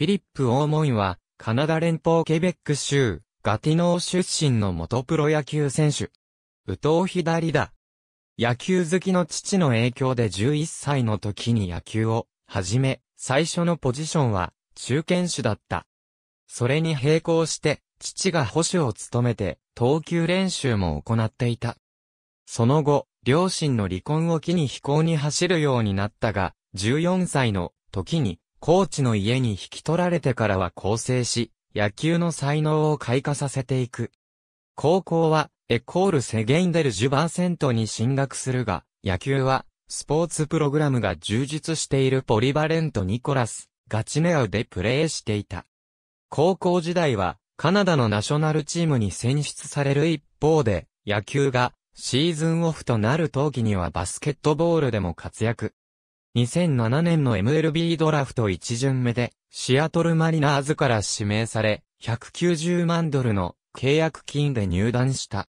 フィリップ・オーモンは、カナダ連邦ケベック州、ガティノー出身の元プロ野球選手。右投左だ。野球好きの父の影響で11歳の時に野球を始め、最初のポジションは中堅手だった。それに並行して、父が保守を務めて、投球練習も行っていた。その後、両親の離婚を機に飛行に走るようになったが、14歳の時にコーチの家に引き取られてからは構成し、野球の才能を開花させていく。高校は、エコールセゲインデル10%に進学するが、野球は、スポーツプログラムが充実しているポリバレント・ニコラス、ガチネアウでプレーしていた。高校時代は、カナダのナショナルチームに選出される一方で、野球が、シーズンオフとなる冬季にはバスケットボールでも活躍。2007年の MLB ドラフト1巡目で、シアトルマリナーズから指名され、190万ドルの契約金で入団した。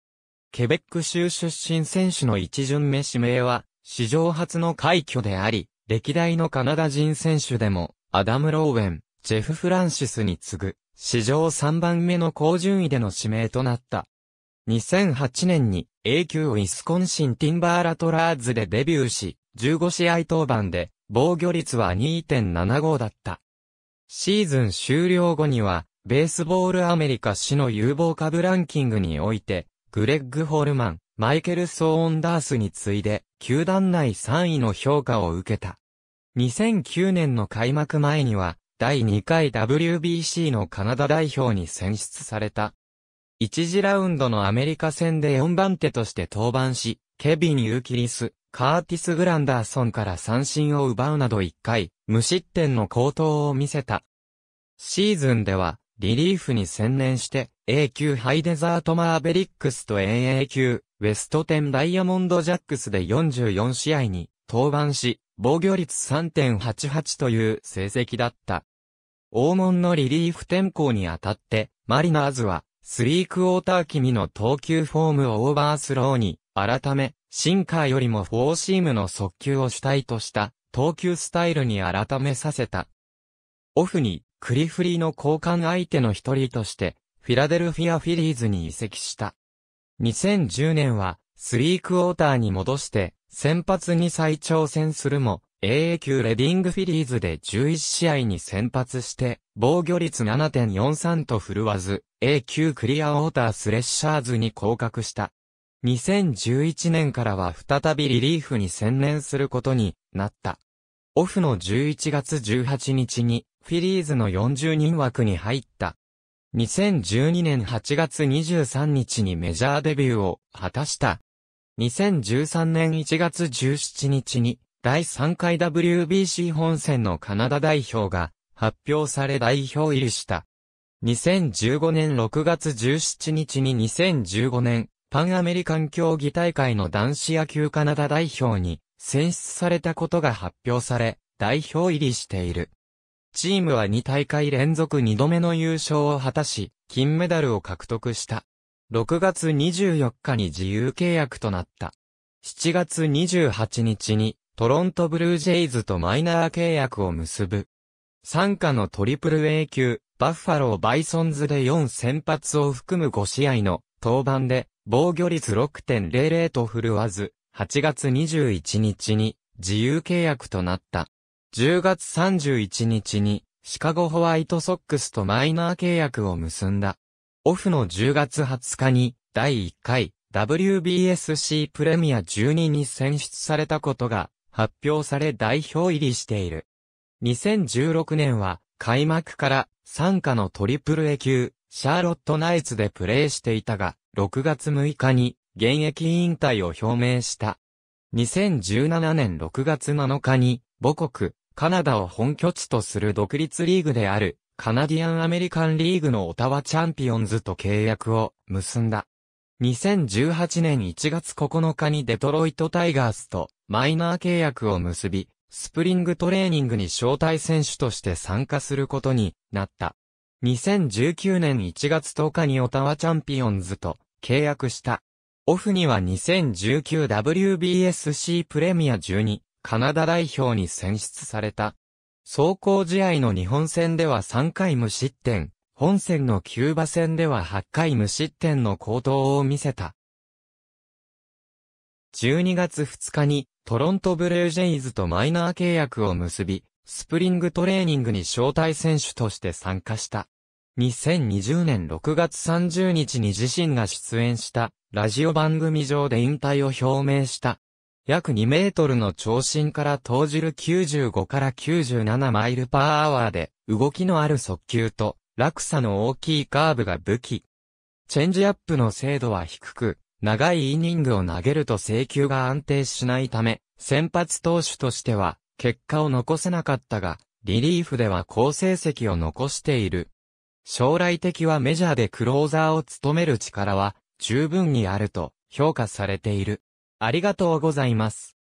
ケベック州出身選手の1巡目指名は、史上初の快挙であり、歴代のカナダ人選手でも、アダム・ローウェン、ジェフ・フランシスに次ぐ、史上3番目の高順位での指名となった。2008年に A 級ウィスコンシン・ティンバーラトラーズでデビューし、15試合登板で、防御率は2.75だった。シーズン終了後には、ベースボールアメリカ市の有望株ランキングにおいて、グレッグ・ホルマン、マイケル・ソーオンダースに次いで、球団内3位の評価を受けた。2009年の開幕前には、第2回 WBC のカナダ代表に選出された。1次ラウンドのアメリカ戦で4番手として登板し、ケビン・ユーキリス、カーティス・グランダーソンから三振を奪うなど1回、無失点の好投を見せた。シーズンでは、リリーフに専念して、A 級ハイデザートマーベリックスと AA 級、ウェストテン・ダイヤモンドジャックスで44試合に登板し、防御率3.88という成績だった。黄門のリリーフ転向にあたって、マリナーズは、スリークォーター気味の投球フォームをオーバースローに、改め、シンカーよりもフォーシームの速球を主体とした投球スタイルに改めさせた。オフにクリフリーの交換相手の一人としてフィラデルフィアフィリーズに移籍した。2010年はスリークォーターに戻して先発に再挑戦するも AA 級レディングフィリーズで11試合に先発して防御率7.43と振るわず A 級クリアウォータースレッシャーズに降格した。2011年からは再びリリーフに専念することになった。オフの11月18日にフィリーズの40人枠に入った。2012年8月23日にメジャーデビューを果たした。2013年1月17日に第3回 WBC 本戦のカナダ代表が発表され代表入りした。2015年6月17日に2015年パンアメリカン競技大会の男子野球カナダ代表に選出されたことが発表され、代表入りしている。チームは2大会連続2度目の優勝を果たし、金メダルを獲得した。6月24日に自由契約となった。7月28日にトロントブルージェイズとマイナー契約を結ぶ。参加のトリプル A 級、バッファローバイソンズで4先発を含む5試合の登板で防御率6.00と振るわず、8月21日に自由契約となった。10月31日にシカゴホワイトソックスとマイナー契約を結んだ。オフの10月20日に第1回 WBSC プレミア12に選出されたことが発表され代表入りしている。2016年は開幕から参加のトリプル A 級、シャーロットナイツでプレーしていたが、6月6日に現役引退を表明した。2017年6月7日に母国、カナダを本拠地とする独立リーグであるカナディアンアメリカンリーグのオタワチャンピオンズと契約を結んだ。2018年1月9日にデトロイトタイガースとマイナー契約を結び、スプリングトレーニングに招待選手として参加することになった。2019年1月10日にオタワチャンピオンズと契約した。オフには 2019WBSC プレミア12カナダ代表に選出された。走行試合の日本戦では3回無失点、本戦のキューバ戦では8回無失点の高投を見せた。12月2日にトロントブルージェイズとマイナー契約を結び、スプリングトレーニングに招待選手として参加した。2020年6月30日に自身が出演したラジオ番組上で引退を表明した。約2メートルの長身から投じる95から97マイルパーアワーで動きのある速球と落差の大きいカーブが武器。チェンジアップの精度は低く、長いイニングを投げると制球が安定しないため、先発投手としては結果を残せなかったが、リリーフでは好成績を残している。将来的はメジャーでクローザーを務める力は十分にあると評価されている。ありがとうございます。